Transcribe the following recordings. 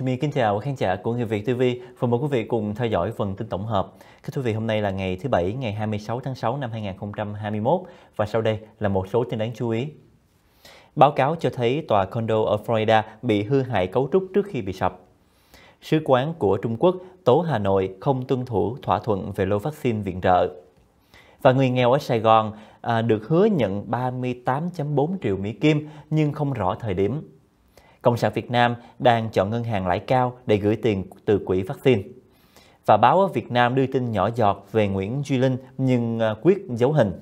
Trà My kính chào khán giả của Người Việt TV và mời quý vị cùng theo dõi phần tin tổng hợp. Các quý vị, hôm nay là ngày thứ Bảy, ngày 26 tháng 6 năm 2021 và sau đây là một số tin đáng chú ý. Báo cáo cho thấy tòa condo ở Florida bị hư hại cấu trúc trước khi bị sập. Sứ quán của Trung Quốc tố Hà Nội không tuân thủ thỏa thuận về lô vaccine viện trợ. Và người nghèo ở Sài Gòn à, được hứa nhận 38.4 triệu Mỹ Kim nhưng không rõ thời điểm. Cộng sản Việt Nam đang chọn ngân hàng lãi cao để gửi tiền từ quỹ vaccine. Và báo ở Việt Nam đưa tin nhỏ giọt về Nguyễn Duy Linh nhưng à, quyết giấu hình.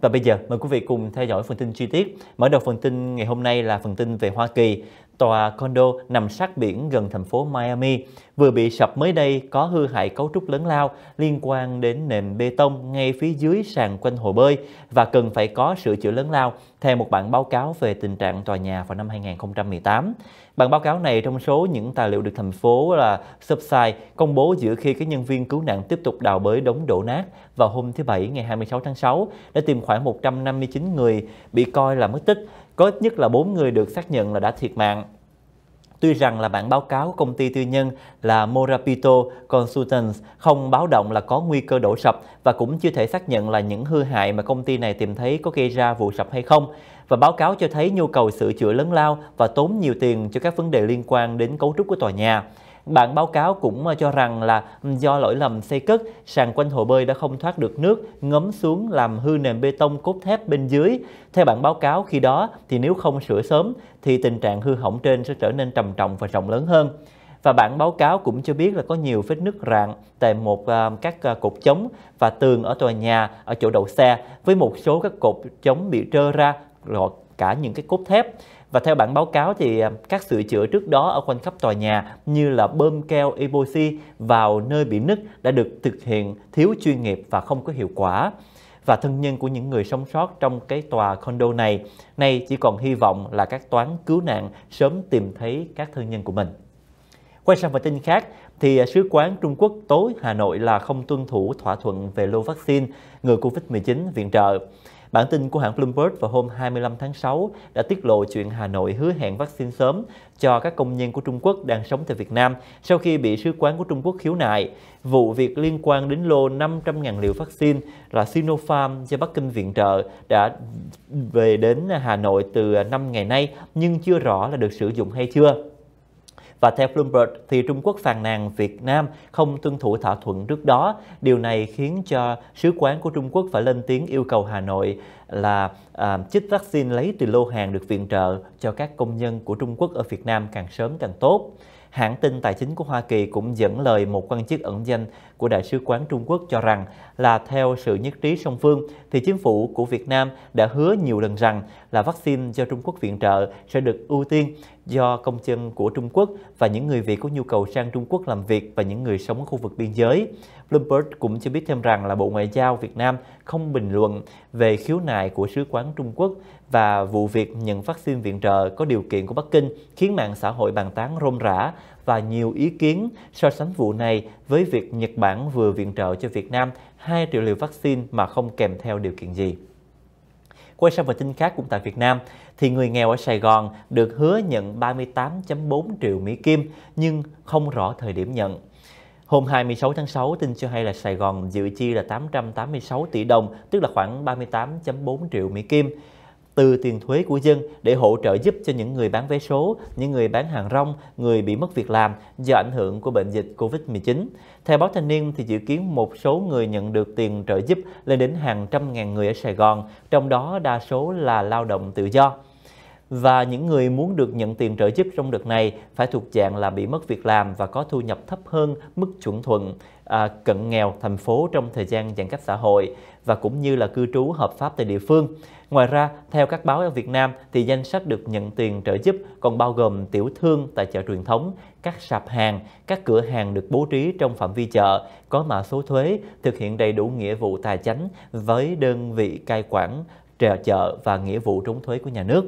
Và bây giờ mời quý vị cùng theo dõi phần tin chi tiết. Mở đầu phần tin ngày hôm nay là phần tin về Hoa Kỳ tòa condo nằm sát biển gần thành phố Miami, vừa bị sập mới đây có hư hại cấu trúc lớn lao liên quan đến nền bê tông ngay phía dưới sàn quanh hồ bơi và cần phải có sửa chữa lớn lao, theo một bản báo cáo về tình trạng tòa nhà vào năm 2018. Bản báo cáo này trong số những tài liệu được thành phố là Subside công bố giữa khi các nhân viên cứu nạn tiếp tục đào bới đống đổ nát vào hôm thứ Bảy ngày 26 tháng 6 để tìm khoảng 159 người bị coi là mất tích có ít nhất là 4 người được xác nhận là đã thiệt mạng. Tuy rằng là bản báo cáo của công ty tư nhân là Morapito Consultants không báo động là có nguy cơ đổ sập và cũng chưa thể xác nhận là những hư hại mà công ty này tìm thấy có gây ra vụ sập hay không. Và báo cáo cho thấy nhu cầu sửa chữa lớn lao và tốn nhiều tiền cho các vấn đề liên quan đến cấu trúc của tòa nhà. Bản báo cáo cũng ờ, cho rằng là ừ, do lỗi lầm xây cất, sàn quanh hồ bơi đã không thoát được nước, ngấm xuống làm hư nền bê tông cốt thép bên dưới. Theo bản báo cáo khi đó thì nếu không sửa sớm thì tình trạng hư hỏng trên sẽ trở nên trầm trọng và rộng lớn hơn. Và bản báo cáo cũng cho biết là có nhiều vết nứt rạn tại một ờ, các ờ, cột chống và tường ở tòa nhà, ở chỗ đậu xe với một số các cột chống bị trơ ra rồi cả những cái cốt thép. Và theo bản báo cáo thì à, các sửa chữa trước đó ở quanh khắp tòa nhà như là bơm keo epoxy vào nơi bị nứt đã được thực hiện thiếu chuyên nghiệp và không có hiệu quả. Và thân nhân của những người sống sót trong cái tòa condo này nay chỉ còn hy vọng là các toán cứu nạn sớm tìm thấy các thân nhân của mình. Quay sang một tin khác, thì à, Sứ quán Trung Quốc tối Hà Nội là không tuân thủ thỏa thuận về lô vaccine ngừa Covid-19 viện trợ. Bản tin của hãng Bloomberg vào hôm 25 tháng 6 đã tiết lộ chuyện Hà Nội hứa hẹn vaccine sớm cho các công nhân của Trung Quốc đang sống tại Việt Nam sau khi bị sứ quán của Trung Quốc khiếu nại. Vụ việc liên quan đến lô 500.000 liều vaccine là Sinopharm do Bắc Kinh viện trợ đã về đến Hà Nội từ 5 ngày nay nhưng chưa rõ là được sử dụng hay chưa. Và theo Bloomberg, thì Trung Quốc phàn nàn Việt Nam không tuân thủ thỏa thuận trước đó. Điều này khiến cho sứ quán của Trung Quốc phải lên tiếng yêu cầu Hà Nội là à, chích vaccine lấy từ lô hàng được viện trợ cho các công nhân của Trung Quốc ở Việt Nam càng sớm càng tốt. Hãng tin tài chính của Hoa Kỳ cũng dẫn lời một quan chức ẩn danh của Đại sứ quán Trung Quốc cho rằng là theo sự nhất trí song phương thì chính phủ của Việt Nam đã hứa nhiều lần rằng là vaccine do Trung Quốc viện trợ sẽ được ưu tiên do công dân của Trung Quốc và những người Việt có nhu cầu sang Trung Quốc làm việc và những người sống ở khu vực biên giới. Bloomberg cũng cho biết thêm rằng là Bộ Ngoại giao Việt Nam không bình luận về khiếu nại của Sứ quán Trung Quốc và vụ việc nhận vaccine viện trợ có điều kiện của Bắc Kinh khiến mạng xã hội bàn tán rôm rã và nhiều ý kiến so sánh vụ này với việc Nhật Bản vừa viện trợ cho Việt Nam 2 triệu liều vaccine mà không kèm theo điều kiện gì. Quay sang một tin khác cũng tại Việt Nam, thì người nghèo ở Sài Gòn được hứa nhận 38.4 triệu Mỹ Kim nhưng không rõ thời điểm nhận. Hôm 26 tháng 6, tin cho hay là Sài Gòn dự chi là 886 tỷ đồng, tức là khoảng 38.4 triệu Mỹ Kim từ tiền thuế của dân để hỗ trợ giúp cho những người bán vé số, những người bán hàng rong, người bị mất việc làm do ảnh hưởng của bệnh dịch Covid-19. Theo báo Thanh niên thì dự kiến một số người nhận được tiền trợ giúp lên đến hàng trăm ngàn người ở Sài Gòn, trong đó đa số là lao động tự do và những người muốn được nhận tiền trợ giúp trong đợt này phải thuộc dạng là bị mất việc làm và có thu nhập thấp hơn mức chuẩn thuận. À, cận nghèo thành phố trong thời gian giãn cách xã hội và cũng như là cư trú hợp pháp tại địa phương. Ngoài ra, theo các báo ở Việt Nam thì danh sách được nhận tiền trợ giúp còn bao gồm tiểu thương tại chợ truyền thống, các sạp hàng, các cửa hàng được bố trí trong phạm vi chợ, có mã số thuế, thực hiện đầy đủ nghĩa vụ tài chính với đơn vị cai quản trợ chợ và nghĩa vụ trốn thuế của nhà nước.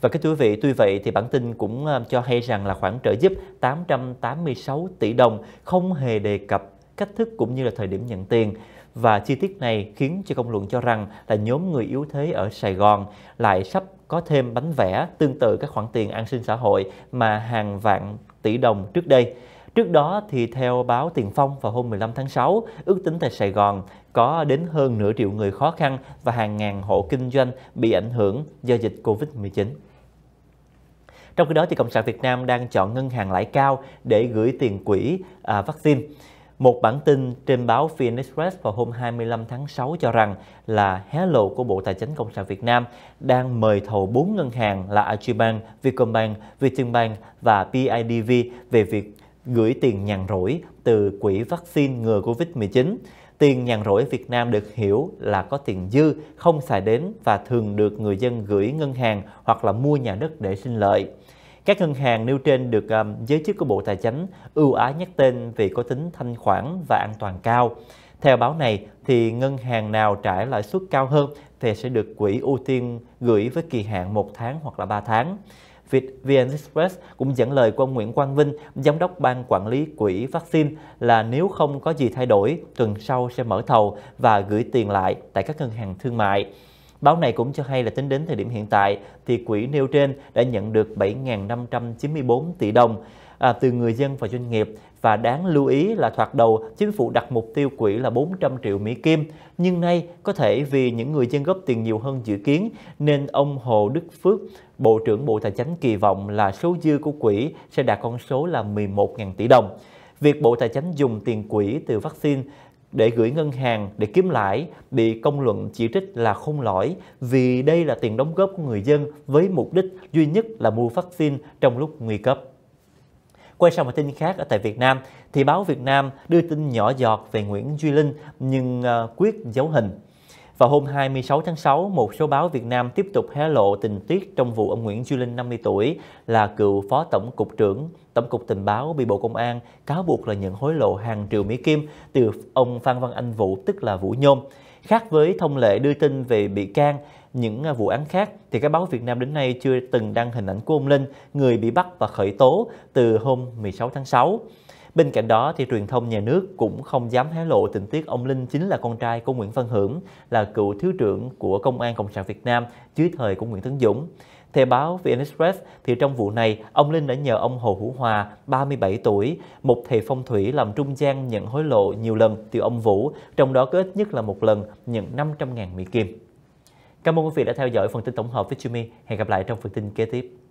Và các quý vị, tuy vậy thì bản tin cũng à, cho hay rằng là khoản trợ giúp 886 tỷ đồng không hề đề cập cách thức cũng như là thời điểm nhận tiền. Và chi tiết này khiến cho công luận cho rằng là nhóm người yếu thế ở Sài Gòn lại sắp có thêm bánh vẽ tương tự các khoản tiền an sinh xã hội mà hàng vạn tỷ đồng trước đây. Trước đó thì theo báo Tiền Phong vào hôm 15 tháng 6, ước tính tại Sài Gòn có đến hơn nửa triệu người khó khăn và hàng ngàn hộ kinh doanh bị ảnh hưởng do dịch Covid-19. Trong khi đó thì Cộng sản Việt Nam đang chọn ngân hàng lãi cao để gửi tiền quỹ à, vaccine. Một bản tin trên báo VN Express vào hôm 25 tháng 6 cho rằng là hé lộ của Bộ Tài chính Cộng sản Việt Nam đang mời thầu 4 ngân hàng là Achibank, Vietcombank, Vietinbank và BIDV về việc gửi tiền nhàn rỗi từ quỹ vaccine ngừa Covid-19. Tiền nhàn rỗi Việt Nam được hiểu là có tiền dư, không xài đến và thường được người dân gửi ngân hàng hoặc là mua nhà đất để sinh lợi. Các ngân hàng nêu trên được um, giới chức của Bộ Tài chính ưu ái nhắc tên vì có tính thanh khoản và an toàn cao. Theo báo này, thì ngân hàng nào trả lãi suất cao hơn thì sẽ được quỹ ưu tiên gửi với kỳ hạn 1 tháng hoặc là 3 tháng. Việt VN Express cũng dẫn lời của ông Nguyễn Quang Vinh, Giám đốc Ban Quản lý Quỹ Vaccine là nếu không có gì thay đổi, tuần sau sẽ mở thầu và gửi tiền lại tại các ngân hàng thương mại. Báo này cũng cho hay là tính đến thời điểm hiện tại thì quỹ nêu trên đã nhận được 7.594 tỷ đồng à, từ người dân và doanh nghiệp và đáng lưu ý là thoạt đầu chính phủ đặt mục tiêu quỹ là 400 triệu Mỹ Kim nhưng nay có thể vì những người dân góp tiền nhiều hơn dự kiến nên ông Hồ Đức Phước Bộ trưởng Bộ Tài chính kỳ vọng là số dư của quỹ sẽ đạt con số là 11.000 tỷ đồng. Việc Bộ Tài chính dùng tiền quỹ từ vaccine để gửi ngân hàng để kiếm lãi bị công luận chỉ trích là không lỗi vì đây là tiền đóng góp của người dân với mục đích duy nhất là mua vaccine trong lúc nguy cấp. Quay sang một tin khác ở tại Việt Nam, thì báo Việt Nam đưa tin nhỏ giọt về Nguyễn Duy Linh nhưng ờ, quyết giấu hình. Vào hôm 26 tháng 6, một số báo Việt Nam tiếp tục hé lộ tình tiết trong vụ ông Nguyễn Duy Linh 50 tuổi là cựu Phó Tổng cục trưởng Tổng cục Tình báo bị Bộ Công an cáo buộc là nhận hối lộ hàng triệu Mỹ Kim từ ông Phan Văn Anh Vũ tức là Vũ Nhôm. Khác với thông lệ đưa tin về bị can, những à, vụ án khác thì các báo Việt Nam đến nay chưa từng đăng hình ảnh của ông Linh, người bị bắt và khởi tố từ hôm 16 tháng 6. Bên cạnh đó, thì truyền thông nhà nước cũng không dám hé lộ tình tiết ông Linh chính là con trai của Nguyễn Văn Hưởng, là cựu thiếu trưởng của Công an Cộng sản Việt Nam dưới thời của Nguyễn Tấn Dũng. Theo báo VN Express, thì trong vụ này, ông Linh đã nhờ ông Hồ Hữu Hòa, 37 tuổi, một thầy phong thủy làm trung gian nhận hối lộ nhiều lần từ ông Vũ, trong đó có ít nhất là một lần nhận 500.000 Mỹ Kim. Cảm ơn quý vị đã theo dõi phần tin tổng hợp với Jimmy. Hẹn gặp lại trong phần tin kế tiếp.